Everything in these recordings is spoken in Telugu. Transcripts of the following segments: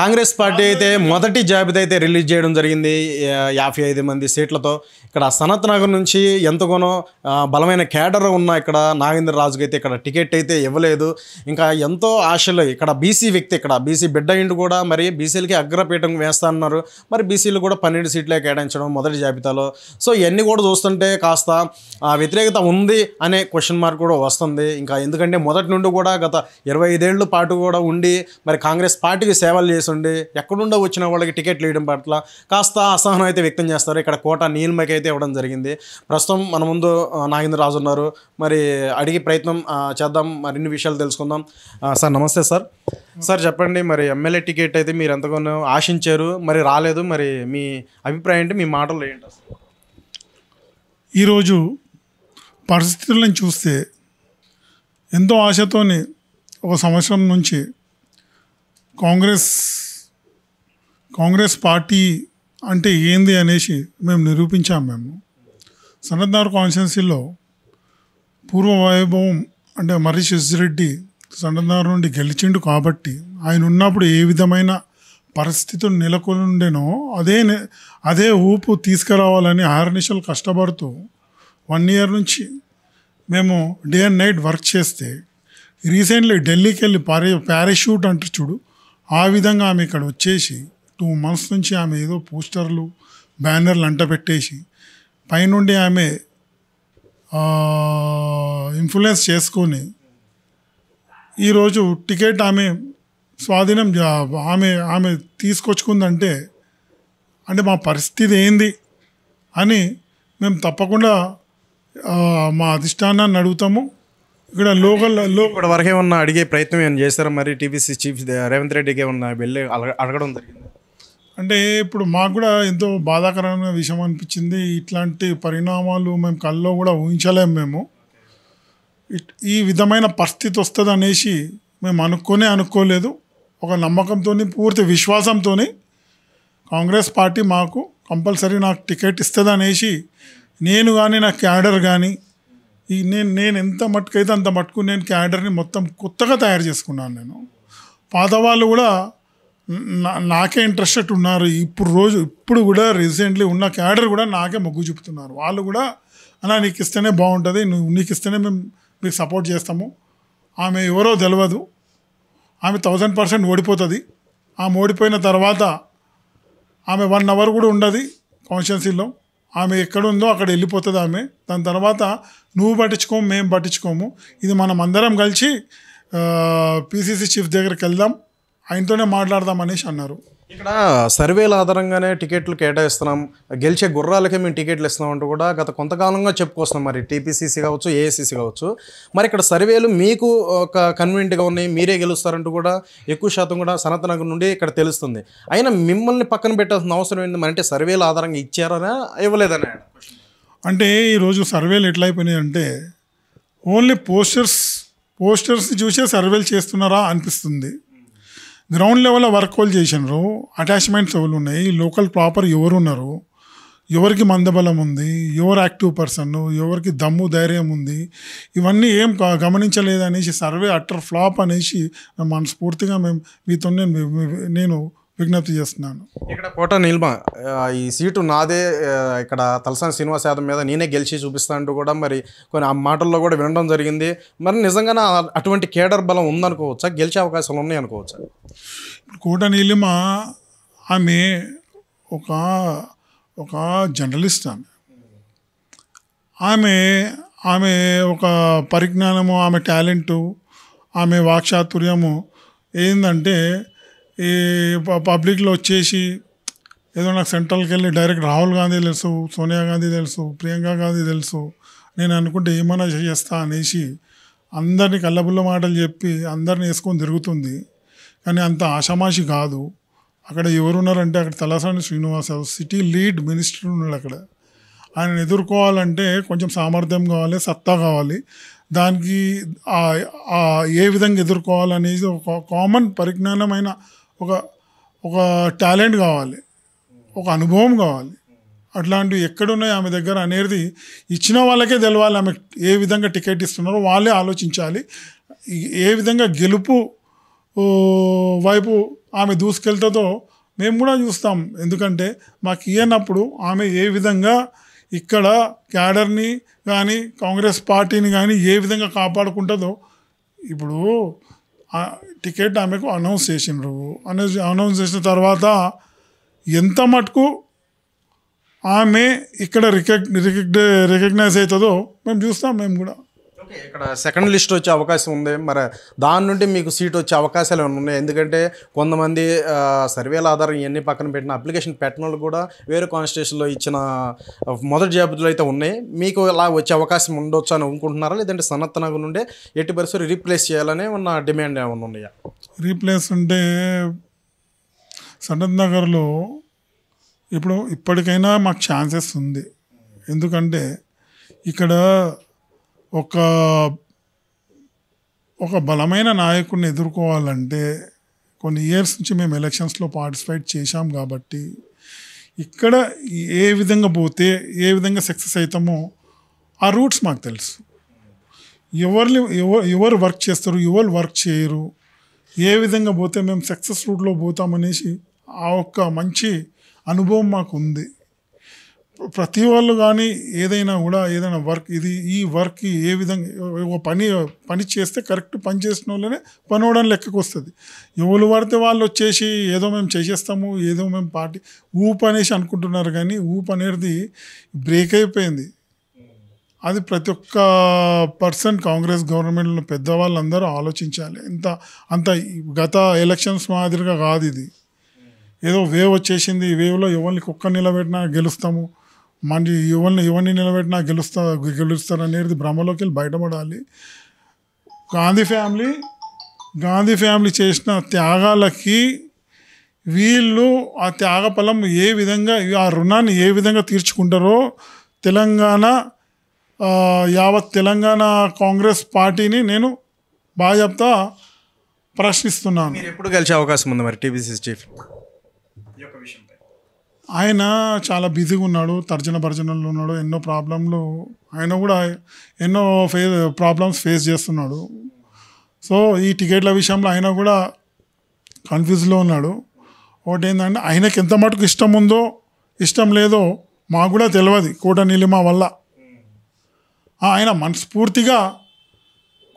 కాంగ్రెస్ పార్టీ అయితే మొదటి జాబితా అయితే రిలీజ్ చేయడం జరిగింది యాభై ఐదు మంది సీట్లతో ఇక్కడ సనత్ నగర్ నుంచి ఎంతగానో బలమైన కేడర్ ఉన్న ఇక్కడ నాగేంద్ర రాజుకి అయితే ఇక్కడ టికెట్ అయితే ఇవ్వలేదు ఇంకా ఎంతో ఆశలు ఇక్కడ బీసీ వ్యక్తి ఇక్కడ బీసీ బిడ్డ ఇంటి కూడా మరి బీసీలకి అగ్రపీఠం వేస్తానన్నారు మరి బీసీలు కూడా పన్నెండు సీట్లే కేటాయించడం మొదటి జాబితాలో సో ఇవన్నీ కూడా చూస్తుంటే కాస్త వ్యతిరేకత ఉంది అనే క్వశ్చన్ మార్క్ కూడా వస్తుంది ఇంకా ఎందుకంటే మొదటి నుండి కూడా గత ఇరవై ఐదేళ్ళు పాటు కూడా ఉండి మరి కాంగ్రెస్ పార్టీకి సేవలు వేసుండి ఎక్కడుండో వచ్చిన వాళ్ళకి టికెట్లు ఇవ్వడం పట్ల కాస్త అసహనం అయితే వ్యక్తం చేస్తారు ఇక్కడ కోట నీలిమకి అయితే ఇవ్వడం జరిగింది ప్రస్తుతం మన ముందు నాగేంద్ర రాజు ఉన్నారు మరి అడిగి ప్రయత్నం చేద్దాం మరిన్ని విషయాలు తెలుసుకుందాం సార్ నమస్తే సార్ సార్ చెప్పండి మరి ఎమ్మెల్యే టికెట్ అయితే మీరు ఎంతగానో ఆశించారు మరి రాలేదు మరి మీ అభిప్రాయం ఏంటి మీ మాటలు ఏంటి అసలు ఈరోజు పరిస్థితులను చూస్తే ఎంతో ఆశతోని ఒక సంవత్సరం నుంచి కాంగ్రెస్ కాంగ్రెస్ పార్టీ అంటే ఏంది అనేసి మేము నిరూపించాం మేము సనత్నగర్ కాన్స్టిట్యున్సీలో పూర్వ వైభవం అంటే మర్రి శశిరెడ్డి సనత్నగర్ నుండి గెలిచిండు కాబట్టి ఆయన ఉన్నప్పుడు ఏ విధమైన పరిస్థితులు నెలకొని అదే అదే ఊపు తీసుకురావాలని ఆరనిషలు కష్టపడుతూ వన్ ఇయర్ నుంచి మేము డే అండ్ నైట్ వర్క్ చేస్తే రీసెంట్లీ ఢిల్లీకి వెళ్ళి పారే ప్యారాషూట్ అంటారు చూడు ఆ విధంగా ఆమె ఇక్కడ వచ్చేసి టూ మంత్స్ నుంచి ఆమె ఏదో పోస్టర్లు బ్యానర్లు అంట పెట్టేసి పైనుండి ఆమె ఇన్ఫ్లుయెన్స్ చేసుకొని ఈరోజు టికెట్ ఆమె స్వాధీనం ఆమె ఆమె తీసుకొచ్చుకుందంటే అంటే మా పరిస్థితి ఏంది అని మేము తప్పకుండా మా అధిష్టానాన్ని అడుగుతాము ఇక్కడ లోకల్ ఇప్పటి వరకే ఉన్న అడిగే ప్రయత్నం ఏమైనా చేస్తారు మరి టీపీసీ చీఫ్ రేవంత్ రెడ్డికి ఏమన్నా వెళ్ళి అడగడం జరిగింది అంటే ఇప్పుడు మాకు కూడా ఎంతో బాధాకరమైన విషయం అనిపించింది ఇట్లాంటి పరిణామాలు మేము కల్లో కూడా ఊహించలేము మేము ఈ విధమైన పరిస్థితి వస్తుంది అనేసి మేము అనుకునే అనుకోలేదు ఒక నమ్మకంతో పూర్తి విశ్వాసంతో కాంగ్రెస్ పార్టీ మాకు కంపల్సరీ నాకు టికెట్ ఇస్తుంది అనేసి నేను కానీ నా క్యాడర్ కానీ ఈ నేను నేను ఎంత మట్టుకైతే అంత మట్టుకు నేను క్యాడర్ని మొత్తం కొత్తగా తయారు చేసుకున్నాను నేను పాత వాళ్ళు కూడా నాకే ఇంట్రెస్టెడ్ ఉన్నారు ఇప్పుడు రోజు ఇప్పుడు కూడా రీసెంట్లీ ఉన్న క్యాడర్ కూడా నాకే మొగ్గు చూపుతున్నారు వాళ్ళు కూడా అలా నీకు ఇస్తేనే బాగుంటుంది నువ్వు నీకు ఇస్తేనే మేము మీకు సపోర్ట్ చేస్తాము ఆమె ఎవరో తెలియదు ఆమె థౌజండ్ పర్సెంట్ ఓడిపోతుంది ఆమె ఓడిపోయిన తర్వాత ఆమె వన్ అవర్ కూడా ఉండదు కాన్షియన్సీలో ఆమె ఎక్కడుందో అక్కడ వెళ్ళిపోతుంది ఆమె దాని తర్వాత నువ్వు పట్టించుకోము మేము పట్టించుకోము ఇది మనం అందరం కలిసి పీసీసీ చీఫ్ దగ్గరికి వెళ్దాం ఆయనతోనే మాట్లాడదాం అనేసి అన్నారు ఇక్కడ సర్వేల ఆధారంగానే టికెట్లు కేటాయిస్తున్నాం గెలిచే గుర్రాలకే మేము టికెట్లు ఇస్తున్నాం అంటూ కూడా గత కొంతకాలంగా చెప్పుకొస్తున్నాం మరి టీపీసీసీ కావచ్చు ఏఐసీసీ కావచ్చు మరి ఇక్కడ సర్వేలు మీకు ఒక కన్వీనియంట్గా ఉన్నాయి మీరే గెలుస్తారంటూ కూడా ఎక్కువ శాతం కూడా నగర్ నుండి ఇక్కడ తెలుస్తుంది అయినా మిమ్మల్ని పక్కన పెట్టాల్సిన అవసరం ఏంటి మరి అంటే సర్వేల ఆధారంగా ఇచ్చారనా ఇవ్వలేదనే అంటే ఈరోజు సర్వేలు ఎట్లా అయిపోయినాయి అంటే ఓన్లీ పోస్టర్స్ పోస్టర్స్ చూసే సర్వేలు చేస్తున్నారా అనిపిస్తుంది గ్రౌండ్ లెవెల్లో వర్క్ వాళ్ళు చేసినారు అటాచ్మెంట్స్ ఎవరు ఉన్నాయి లోకల్ ప్రాపర్ ఎవరు ఉన్నారు ఎవరికి మందబలం ఉంది ఎవరు యాక్టివ్ పర్సన్ ఎవరికి దమ్ము ధైర్యం ఉంది ఇవన్నీ ఏం గమనించలేదనేసి సర్వే అట్టర్ ఫ్లాప్ అనేసి మనస్ఫూర్తిగా మేము మీతో నేను నేను విజ్ఞప్తి చేస్తున్నాను ఇక్కడ కోట నిల్మ ఈ సీటు నాదే ఇక్కడ తలసాని శ్రీనివాస్ యాదవ్ మీద నేనే గెలిచి చూపిస్తా అంటూ కూడా మరి కొన్ని ఆ మాటల్లో కూడా వినడం జరిగింది మరి నిజంగా అటువంటి కేడర్ బలం ఉందనుకోవచ్చా గెలిచే అవకాశాలు ఉన్నాయి అనుకోవచ్చా కోట నీలిమ ఆమె ఒక ఒక జర్నలిస్ట్ ఆమె ఆమె ఆమె ఒక పరిజ్ఞానము ఆమె టాలెంటు ఆమె వాక్చాతుర్యము ఏంటంటే ఈ పబ్లిక్లో వచ్చేసి ఏదో నాకు సెంట్రల్కి వెళ్ళి డైరెక్ట్ రాహుల్ గాంధీ తెలుసు సోనియా గాంధీ తెలుసు ప్రియాంక గాంధీ తెలుసు నేను అనుకుంటే ఏమైనా చేస్తా అనేసి అందరినీ కళ్ళబుల్ల మాటలు చెప్పి అందరిని వేసుకొని తిరుగుతుంది కానీ అంత ఆషామాషి కాదు అక్కడ ఎవరున్నారంటే అక్కడ Talasani Srinivasarao city lead minister ఉన్నాడు అక్కడ ఆయన ఎదుర్కోవాలంటే కొంచెం సామర్థ్యం కావాలి సత్తా కావాలి దానికి ఏ విధంగా ఎదుర్కోవాలనేది ఒక కామన్ పరిజ్ఞానమైన ఒక ఒక టాలెంట్ కావాలి ఒక అనుభవం కావాలి అట్లాంటివి ఎక్కడున్నాయి ఆమె దగ్గర అనేది ఇచ్చిన వాళ్ళకే తెలవాలి ఆమె ఏ విధంగా టికెట్ ఇస్తున్నారో వాళ్ళే ఆలోచించాలి ఏ విధంగా గెలుపు వైపు ఆమె దూసుకెళ్తుందో మేము కూడా చూస్తాం ఎందుకంటే మాకు ఇవ్వనప్పుడు ఆమె ఏ విధంగా ఇక్కడ క్యాడర్ని కానీ కాంగ్రెస్ పార్టీని కానీ ఏ విధంగా కాపాడుకుంటుందో ఇప్పుడు టికెట్ ఆమెకు అనౌన్స్ చేసినారు అనౌన్స్ అనౌన్స్ చేసిన తర్వాత ఎంత మటుకు ఆమె ఇక్కడ రికగ్ రికగ్ రికగ్నైజ్ అవుతుందో మేము చూస్తాం మేము కూడా ఇక్కడ సెకండ్ లిస్ట్ వచ్చే అవకాశం ఉంది మరి దాని నుండి మీకు సీట్ వచ్చే అవకాశాలు ఏమైనా ఉన్నాయి ఎందుకంటే కొంతమంది సర్వేల ఆధారం ఇవన్నీ పక్కన పెట్టిన అప్లికేషన్ పెట్టిన కూడా వేరే కాన్స్టిట్యూషన్లో ఇచ్చిన మొదటి జాబితాలు అయితే ఉన్నాయి మీకు ఇలా వచ్చే అవకాశం ఉండొచ్చు అని అనుకుంటున్నారా లేదంటే సనత్నగర్ నుండి ఎట్టి పరిస్థితులు రీప్లేస్ చేయాలని ఉన్న డిమాండ్ ఏమైనా ఉన్నాయా రీప్లేస్ అంటే సన్నత్ నగర్లో ఇప్పుడు ఇప్పటికైనా మాకు ఛాన్సెస్ ఉంది ఎందుకంటే ఇక్కడ ఒక ఒక బలమైన నాయకుడిని ఎదుర్కోవాలంటే కొన్ని ఇయర్స్ నుంచి మేము ఎలక్షన్స్లో పార్టిసిపేట్ చేశాం కాబట్టి ఇక్కడ ఏ విధంగా పోతే ఏ విధంగా సక్సెస్ అవుతామో ఆ రూట్స్ మాకు తెలుసు ఎవరిని ఎవరు వర్క్ చేస్తారు ఎవరు వర్క్ చేయరు ఏ విధంగా పోతే మేము సక్సెస్ రూట్లో పోతామనేసి ఆ ఒక్క మంచి అనుభవం మాకు ఉంది ప్రతి వాళ్ళు కానీ ఏదైనా కూడా ఏదైనా వర్క్ ఇది ఈ వర్క్ ఏ విధంగా పని పని చేస్తే కరెక్ట్ పని చేసిన వాళ్ళనే పనివడం లెక్కకు వస్తుంది ఎవరు పడితే వాళ్ళు వచ్చేసి ఏదో మేము చేసేస్తాము ఏదో మేము పార్టీ ఊపు అనేసి అనుకుంటున్నారు కానీ ఊపు అనేది బ్రేక్ అయిపోయింది అది ప్రతి ఒక్క పర్సన్ కాంగ్రెస్ గవర్నమెంట్లో పెద్దవాళ్ళందరూ ఆలోచించాలి ఇంత అంత గత ఎలక్షన్స్ మాదిరిగా కాదు ఇది ఏదో వేవ్ వచ్చేసింది ఈ వేవ్లో ఎవరిని కుక్క నిలబెట్టినా గెలుస్తాము మంచి యువని యువని నిలబెట్టినా గెలుస్తా గెలుస్తారనేది భ్రమలోకి వెళ్ళి బయటపడాలి గాంధీ ఫ్యామిలీ గాంధీ ఫ్యామిలీ చేసిన త్యాగాలకి వీళ్ళు ఆ త్యాగ ఫలం ఏ విధంగా ఆ రుణాన్ని ఏ విధంగా తీర్చుకుంటారో తెలంగాణ యావత్ తెలంగాణ కాంగ్రెస్ పార్టీని నేను బాగా చెప్తా ప్రశ్నిస్తున్నాను ఎప్పుడు గెలిచే అవకాశం ఉంది మరి టీబీసీ చీఫ్ ఈ యొక్క విషయంపై ఆయన చాలా బిజీగా ఉన్నాడు తర్జన భర్జనలు ఉన్నాడు ఎన్నో ప్రాబ్లంలు ఆయన కూడా ఎన్నో ఫే ప్రాబ్లమ్స్ ఫేస్ చేస్తున్నాడు సో ఈ టికెట్ల విషయంలో ఆయన కూడా కన్ఫ్యూజ్లో ఉన్నాడు ఒకటి ఏంటంటే ఆయనకి ఎంత మటుకు ఇష్టం ఉందో ఇష్టం లేదో మాకు కూడా తెలియదు కోట నీలిమ వల్ల ఆయన మనస్ఫూర్తిగా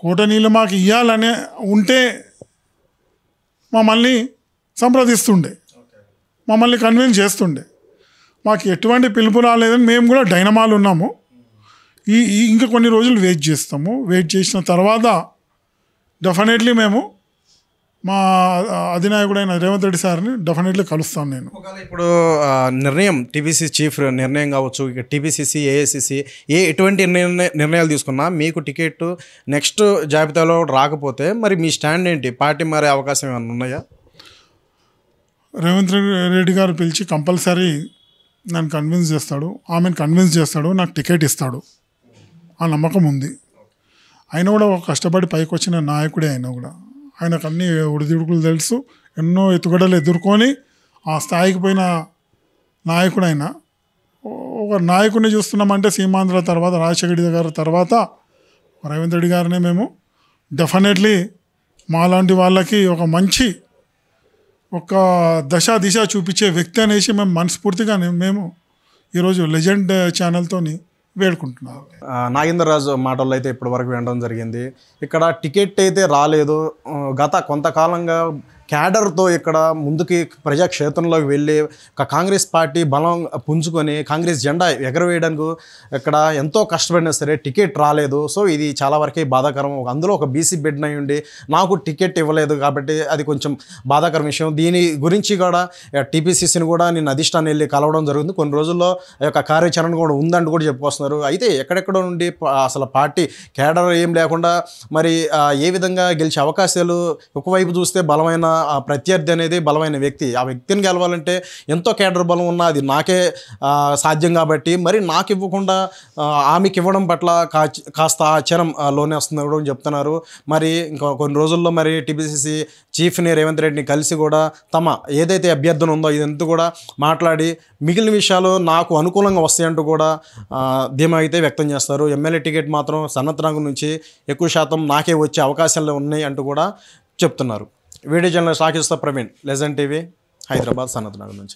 కోట నీలిమకి ఇవ్వాలనే ఉంటే మమ్మల్ని సంప్రదిస్తుండే మమ్మల్ని కన్విన్స్ చేస్తుండే మాకు ఎటువంటి పిలుపు రాలేదని మేము కూడా డైనమాలు ఉన్నాము ఈ ఇంకా కొన్ని రోజులు వెయిట్ చేస్తాము వెయిట్ చేసిన తర్వాత డెఫినెట్లీ మేము మా అధినాయకుడైన రేవంత్ రెడ్డి సార్ని డెఫినెట్లీ కలుస్తాను నేను ఇప్పుడు నిర్ణయం టీపీసీ చీఫ్ నిర్ణయం కావచ్చు ఇక టీపీసీసీ ఏఏసీసీ ఏ ఎటువంటి నిర్ణయాలు తీసుకున్నా మీకు టికెట్ నెక్స్ట్ జాబితాలో రాకపోతే మరి మీ స్టాండ్ ఏంటి పార్టీ మారే అవకాశం ఏమైనా ఉన్నాయా రేవంత్ రెడ్డి గారు పిలిచి కంపల్సరీ నన్ను కన్విన్స్ చేస్తాడు ఆమెను కన్విన్స్ చేస్తాడు నాకు టికెట్ ఇస్తాడు ఆ నమ్మకం ఉంది ఆయన కూడా ఒక కష్టపడి పైకి వచ్చిన నాయకుడే ఆయన కూడా ఆయనకు అన్ని ఉడిదుడుకులు తెలుసు ఎన్నో ఎత్తుగడలు ఎదుర్కొని ఆ స్థాయికి పోయిన నాయకుడైనా ఒక నాయకుడిని చూస్తున్నామంటే సీమాంధ్ర తర్వాత రాజశేఖర గారి తర్వాత రేవంత్ రెడ్డి గారిని మేము డెఫినెట్లీ మాలాంటి వాళ్ళకి ఒక మంచి ఒక దశ దిశ చూపించే వ్యక్తి అనేసి మేము మనస్ఫూర్తిగా మేము ఈరోజు లెజెండ్ ఛానల్తోని వేడుకుంటున్నాం నాగేంద్ర రాజు మాటల్లో అయితే ఇప్పటివరకు వినడం జరిగింది ఇక్కడ టికెట్ అయితే రాలేదు గత కొంతకాలంగా క్యాడర్తో ఇక్కడ ముందుకి ప్రజాక్షేత్రంలోకి వెళ్ళి కాంగ్రెస్ పార్టీ బలం పుంజుకొని కాంగ్రెస్ జెండా ఎగరవేయడానికి ఇక్కడ ఎంతో కష్టపడినా సరే టికెట్ రాలేదు సో ఇది చాలా వరకే బాధాకరం అందులో ఒక బీసీ బిడ్డ ఉండి నాకు టికెట్ ఇవ్వలేదు కాబట్టి అది కొంచెం బాధాకర విషయం దీని గురించి కూడా టీపీసీసీని కూడా నేను అధిష్టాన్ని వెళ్ళి కలవడం జరుగుతుంది కొన్ని రోజుల్లో యొక్క కార్యాచరణ కూడా ఉందంటూ కూడా చెప్పుకొస్తున్నారు అయితే ఎక్కడెక్కడ నుండి అసలు పార్టీ కేడర్ ఏం లేకుండా మరి ఏ విధంగా గెలిచే అవకాశాలు ఒకవైపు చూస్తే బలమైన ఆ ప్రత్యర్థి అనేది బలమైన వ్యక్తి ఆ వ్యక్తిని గెలవాలంటే ఎంతో కేడర్ బలం ఉన్నా అది నాకే సాధ్యం కాబట్టి మరి నాకు ఇవ్వకుండా ఆమెకి ఇవ్వడం పట్ల కాస్త ఆచారం లోనే వస్తుంది కూడా చెప్తున్నారు మరి ఇంకా కొన్ని రోజుల్లో మరి టీబీసీసీ చీఫ్ని రేవంత్ రెడ్డిని కలిసి కూడా తమ ఏదైతే అభ్యర్థన ఉందో ఇదంతా కూడా మాట్లాడి మిగిలిన విషయాలు నాకు అనుకూలంగా వస్తాయంటూ కూడా ధీమా అయితే వ్యక్తం చేస్తారు ఎమ్మెల్యే టికెట్ మాత్రం సన్నత్ రంగు నుంచి ఎక్కువ శాతం నాకే వచ్చే అవకాశాలు ఉన్నాయి అంటూ కూడా చెప్తున్నారు వీడియో జర్నల్ సాకిస్తా ప్రవీణ్ లెజన్ టీవీ హైదరాబాద్ సనత్ నగర్ నుంచి